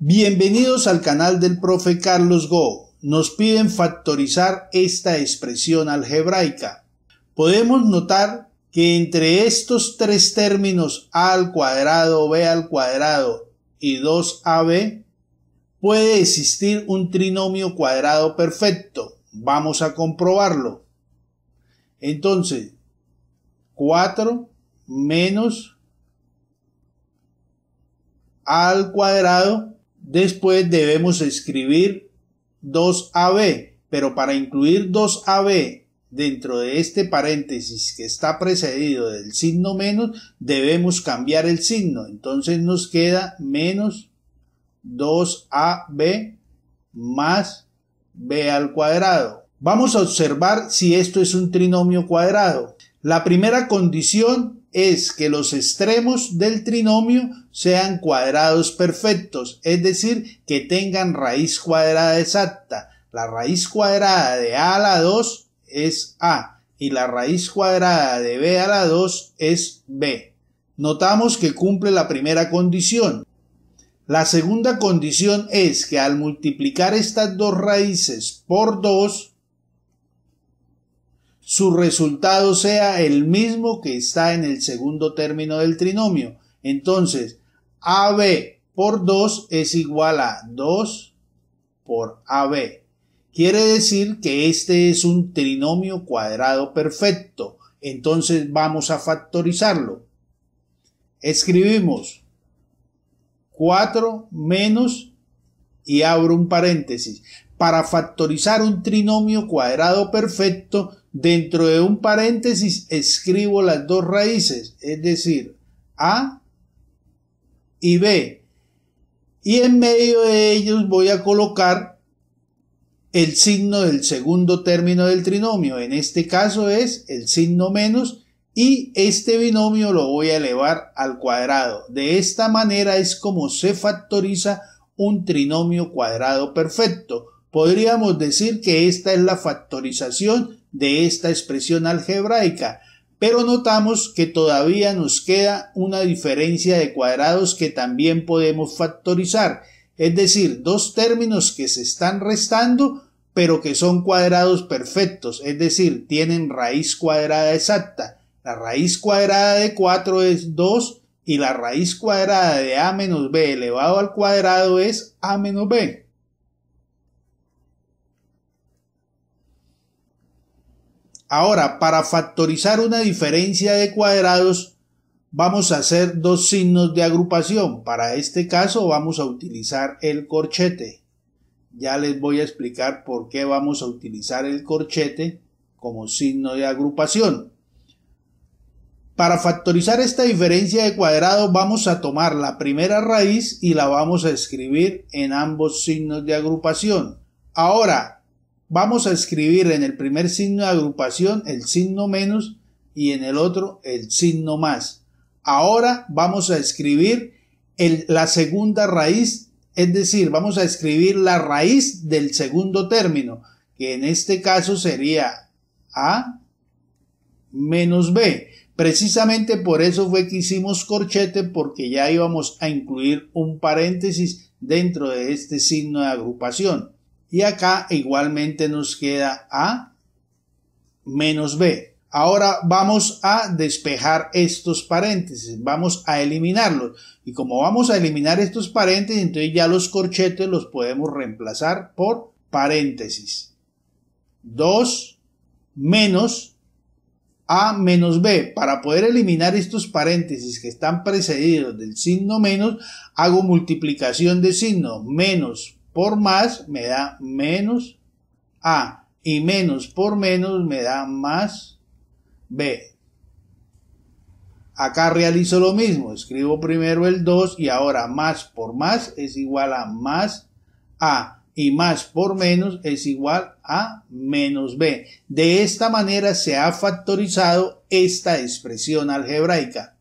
Bienvenidos al canal del profe Carlos Go. Nos piden factorizar esta expresión algebraica. Podemos notar que entre estos tres términos a al cuadrado, b al cuadrado y 2ab puede existir un trinomio cuadrado perfecto. Vamos a comprobarlo. Entonces, 4 menos a al cuadrado Después debemos escribir 2AB, pero para incluir 2AB dentro de este paréntesis que está precedido del signo menos, debemos cambiar el signo. Entonces nos queda menos 2AB más B al cuadrado. Vamos a observar si esto es un trinomio cuadrado. La primera condición es que los extremos del trinomio sean cuadrados perfectos, es decir, que tengan raíz cuadrada exacta. La raíz cuadrada de a a la 2 es a y la raíz cuadrada de b a la 2 es b. Notamos que cumple la primera condición. La segunda condición es que al multiplicar estas dos raíces por 2, su resultado sea el mismo que está en el segundo término del trinomio. Entonces, AB por 2 es igual a 2 por AB. Quiere decir que este es un trinomio cuadrado perfecto. Entonces vamos a factorizarlo. Escribimos 4 menos y abro un paréntesis. Para factorizar un trinomio cuadrado perfecto, dentro de un paréntesis escribo las dos raíces, es decir, a y B. Y en medio de ellos voy a colocar el signo del segundo término del trinomio. En este caso es el signo menos y este binomio lo voy a elevar al cuadrado. De esta manera es como se factoriza un trinomio cuadrado perfecto. Podríamos decir que esta es la factorización de esta expresión algebraica pero notamos que todavía nos queda una diferencia de cuadrados que también podemos factorizar, es decir, dos términos que se están restando pero que son cuadrados perfectos, es decir, tienen raíz cuadrada exacta. La raíz cuadrada de 4 es 2 y la raíz cuadrada de a menos b elevado al cuadrado es a menos b. Ahora, para factorizar una diferencia de cuadrados, vamos a hacer dos signos de agrupación. Para este caso vamos a utilizar el corchete. Ya les voy a explicar por qué vamos a utilizar el corchete como signo de agrupación. Para factorizar esta diferencia de cuadrados vamos a tomar la primera raíz y la vamos a escribir en ambos signos de agrupación. Ahora, Vamos a escribir en el primer signo de agrupación el signo menos y en el otro el signo más. Ahora vamos a escribir la segunda raíz, es decir, vamos a escribir la raíz del segundo término, que en este caso sería A menos B. Precisamente por eso fue que hicimos corchete, porque ya íbamos a incluir un paréntesis dentro de este signo de agrupación. Y acá igualmente nos queda A menos B. Ahora vamos a despejar estos paréntesis, vamos a eliminarlos. Y como vamos a eliminar estos paréntesis, entonces ya los corchetes los podemos reemplazar por paréntesis. 2 menos A menos B. Para poder eliminar estos paréntesis que están precedidos del signo menos, hago multiplicación de signo menos por más me da menos A. Y menos por menos me da más B. Acá realizo lo mismo, escribo primero el 2 y ahora más por más es igual a más A y más por menos es igual a menos B. De esta manera se ha factorizado esta expresión algebraica.